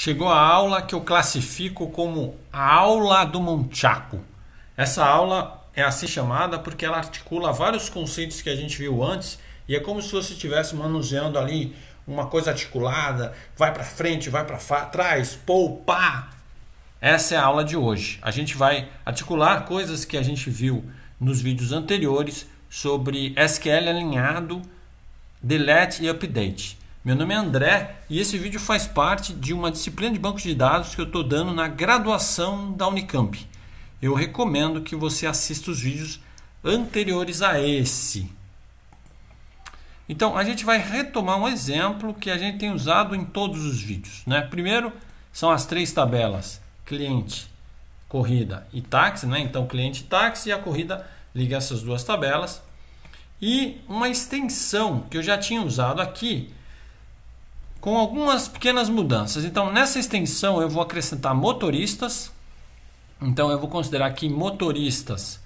chegou a aula que eu classifico como a aula do Monchaco. Essa aula é assim chamada porque ela articula vários conceitos que a gente viu antes e é como se você estivesse manuseando ali uma coisa articulada, vai para frente, vai para trás, poupar. Essa é a aula de hoje. A gente vai articular coisas que a gente viu nos vídeos anteriores sobre SQL alinhado, delete e update. Meu nome é André e esse vídeo faz parte de uma disciplina de banco de dados que eu estou dando na graduação da Unicamp. Eu recomendo que você assista os vídeos anteriores a esse. Então, a gente vai retomar um exemplo que a gente tem usado em todos os vídeos. Né? Primeiro, são as três tabelas: cliente, corrida e táxi. Né? Então, cliente, táxi e a corrida liga essas duas tabelas. E uma extensão que eu já tinha usado aqui com algumas pequenas mudanças. Então, nessa extensão, eu vou acrescentar motoristas. Então, eu vou considerar que motoristas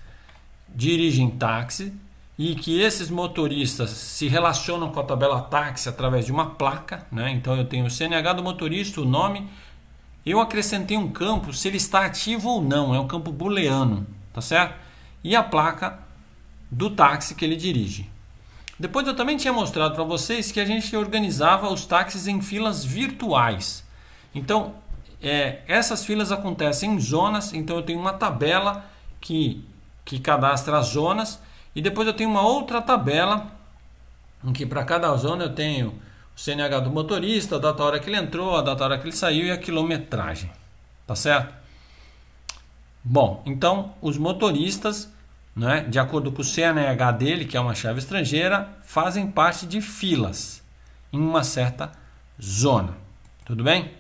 dirigem táxi e que esses motoristas se relacionam com a tabela táxi através de uma placa. Né? Então, eu tenho o CNH do motorista, o nome. Eu acrescentei um campo se ele está ativo ou não, é um campo booleano, tá certo? E a placa do táxi que ele dirige. Depois eu também tinha mostrado para vocês que a gente organizava os táxis em filas virtuais. Então, é, essas filas acontecem em zonas, então eu tenho uma tabela que, que cadastra as zonas e depois eu tenho uma outra tabela em que para cada zona eu tenho o CNH do motorista, a data hora que ele entrou, a data hora que ele saiu e a quilometragem, tá certo? Bom, então os motoristas né, de acordo com o CNH dele, que é uma chave estrangeira, fazem parte de filas em uma certa zona. Tudo bem?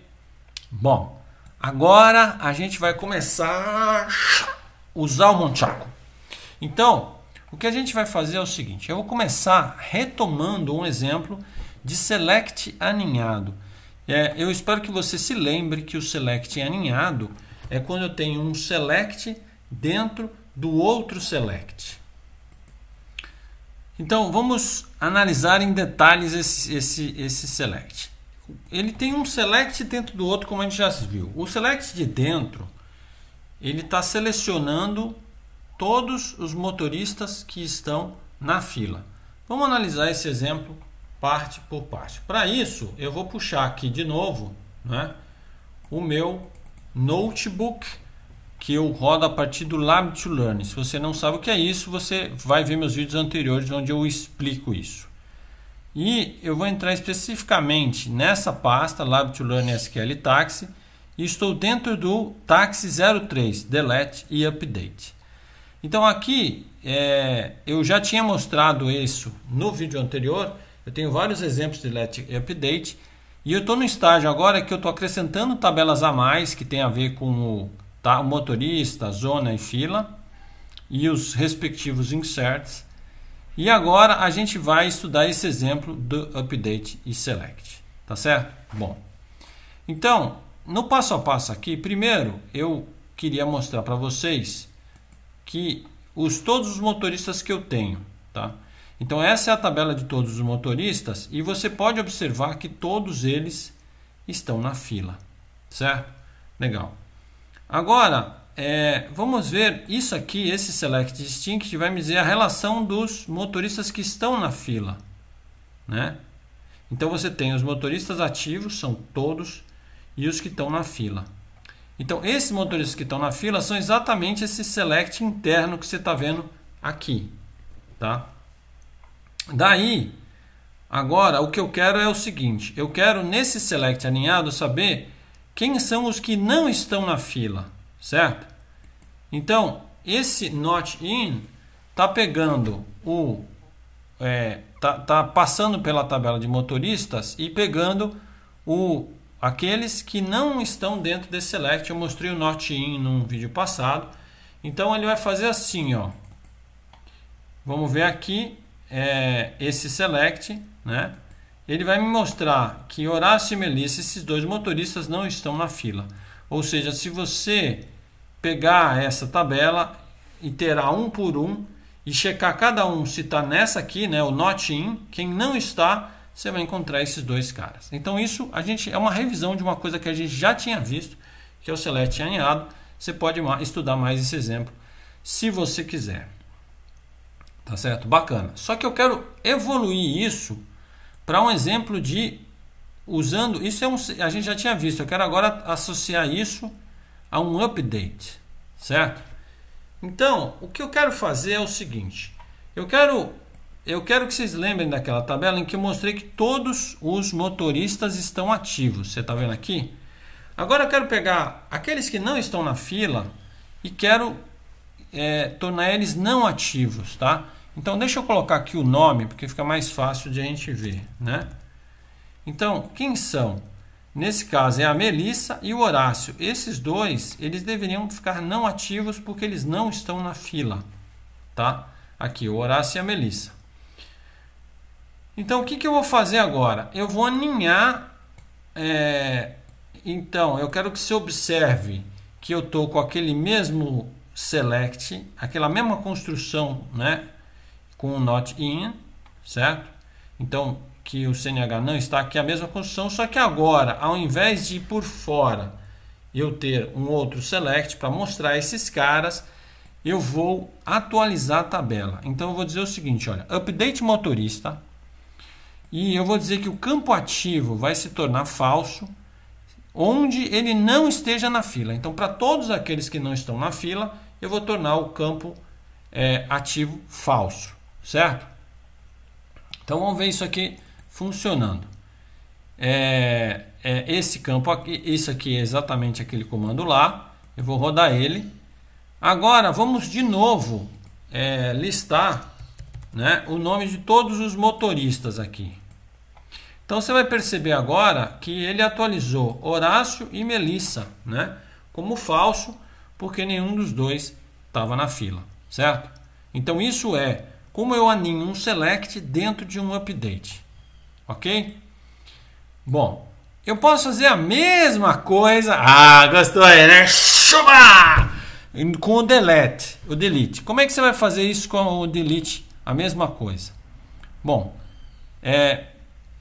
Bom, agora a gente vai começar a usar o Monchaco. Então, o que a gente vai fazer é o seguinte: eu vou começar retomando um exemplo de select aninhado. É, eu espero que você se lembre que o select aninhado é quando eu tenho um select dentro do outro select. Então vamos analisar em detalhes esse, esse, esse select. Ele tem um select dentro do outro, como a gente já viu. O select de dentro ele está selecionando todos os motoristas que estão na fila. Vamos analisar esse exemplo parte por parte. Para isso, eu vou puxar aqui de novo né, o meu notebook que eu rodo a partir do Lab to Learn. Se você não sabe o que é isso, você vai ver meus vídeos anteriores onde eu explico isso. E eu vou entrar especificamente nessa pasta Lab to Learn SQL Taxi e estou dentro do Taxi 03 Delete e Update. Então aqui é, eu já tinha mostrado isso no vídeo anterior. Eu tenho vários exemplos de Delete e Update e eu estou no estágio agora que eu estou acrescentando tabelas a mais que tem a ver com o tá? O motorista, zona e fila e os respectivos inserts. E agora a gente vai estudar esse exemplo do update e select, tá certo? Bom. Então, no passo a passo aqui, primeiro eu queria mostrar para vocês que os todos os motoristas que eu tenho, tá? Então essa é a tabela de todos os motoristas e você pode observar que todos eles estão na fila, certo? Legal. Agora, é, vamos ver isso aqui, esse Select Distinct vai me dizer a relação dos motoristas que estão na fila. Né? Então você tem os motoristas ativos, são todos, e os que estão na fila. Então esses motoristas que estão na fila são exatamente esse select interno que você está vendo aqui. Tá? Daí, agora o que eu quero é o seguinte, eu quero nesse select alinhado saber quem são os que não estão na fila, certo? Então, esse not in está pegando o. É, tá, tá passando pela tabela de motoristas e pegando o aqueles que não estão dentro desse select. Eu mostrei o not in num vídeo passado. Então ele vai fazer assim, ó. Vamos ver aqui é, esse select, né? Ele vai me mostrar que Horácio e Melissa, esses dois motoristas, não estão na fila. Ou seja, se você pegar essa tabela, iterar um por um e checar cada um se está nessa aqui, né, o not in, quem não está, você vai encontrar esses dois caras. Então isso a gente é uma revisão de uma coisa que a gente já tinha visto, que é o select alinhado. Você pode estudar mais esse exemplo se você quiser. Tá certo? Bacana. Só que eu quero evoluir isso para um exemplo de usando isso é um, a gente já tinha visto. Eu quero agora associar isso a um update, certo? Então, o que eu quero fazer é o seguinte: eu quero eu quero que vocês lembrem daquela tabela em que eu mostrei que todos os motoristas estão ativos. Você está vendo aqui? Agora eu quero pegar aqueles que não estão na fila e quero é, tornar eles não ativos, tá? Então deixa eu colocar aqui o nome, porque fica mais fácil de a gente ver, né? Então, quem são? Nesse caso é a Melissa e o Horácio. Esses dois, eles deveriam ficar não ativos porque eles não estão na fila, tá? Aqui, o Horácio e a Melissa. Então, o que, que eu vou fazer agora? Eu vou aninhar... É... Então, eu quero que você observe que eu estou com aquele mesmo select, aquela mesma construção, né? com not in, certo? Então, que o CNH não está aqui é a mesma construção, só que agora, ao invés de ir por fora, eu ter um outro select para mostrar esses caras, eu vou atualizar a tabela. Então eu vou dizer o seguinte, olha, update motorista e eu vou dizer que o campo ativo vai se tornar falso onde ele não esteja na fila. Então para todos aqueles que não estão na fila, eu vou tornar o campo é, ativo falso certo? Então vamos ver isso aqui funcionando. É, é esse campo aqui, isso aqui é exatamente aquele comando lá. Eu vou rodar ele. Agora vamos de novo é, listar né, o nome de todos os motoristas aqui. Então você vai perceber agora que ele atualizou Horácio e Melissa, né? Como falso, porque nenhum dos dois estava na fila, certo? Então isso é como eu aninho um select dentro de um update. Ok? Bom, eu posso fazer a mesma coisa. Ah, gostou aí, né? Chuba! Com o delete, o delete. Como é que você vai fazer isso com o delete? A mesma coisa. Bom, é,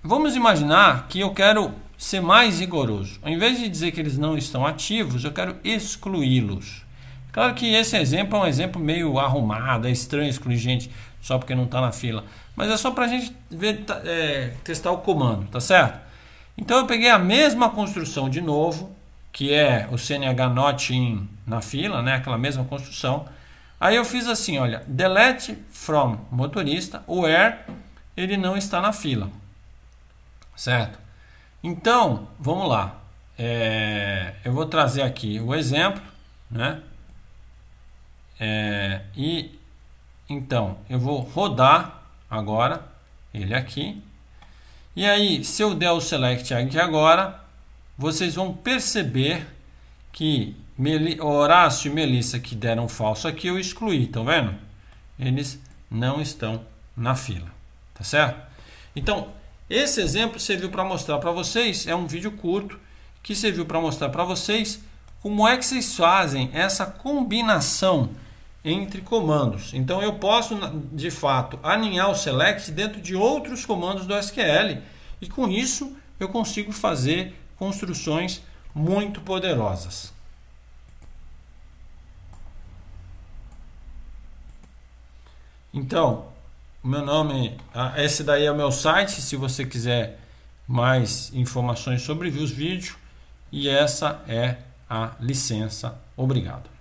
vamos imaginar que eu quero ser mais rigoroso. Ao invés de dizer que eles não estão ativos, eu quero excluí-los. Claro que esse exemplo é um exemplo meio arrumado, é estranho excluir gente só porque não está na fila. Mas é só para a gente ver, tá, é, testar o comando, tá certo? Então eu peguei a mesma construção de novo, que é o CNH not in na fila, né? aquela mesma construção. Aí eu fiz assim, olha, delete from motorista, where ele não está na fila, certo? Então, vamos lá. É, eu vou trazer aqui o exemplo, né? É, e então, eu vou rodar agora ele aqui. E aí, se eu der o select aqui agora, vocês vão perceber que Horácio e Melissa que deram falso aqui, eu excluí, estão vendo? Eles não estão na fila, tá certo? Então, esse exemplo serviu para mostrar para vocês, é um vídeo curto, que serviu para mostrar para vocês como é que vocês fazem essa combinação entre comandos. Então eu posso, de fato, aninhar o select dentro de outros comandos do SQL e com isso eu consigo fazer construções muito poderosas. Então, meu nome, ah, esse daí é o meu site, se você quiser mais informações sobre os vídeos e essa é a licença. Obrigado.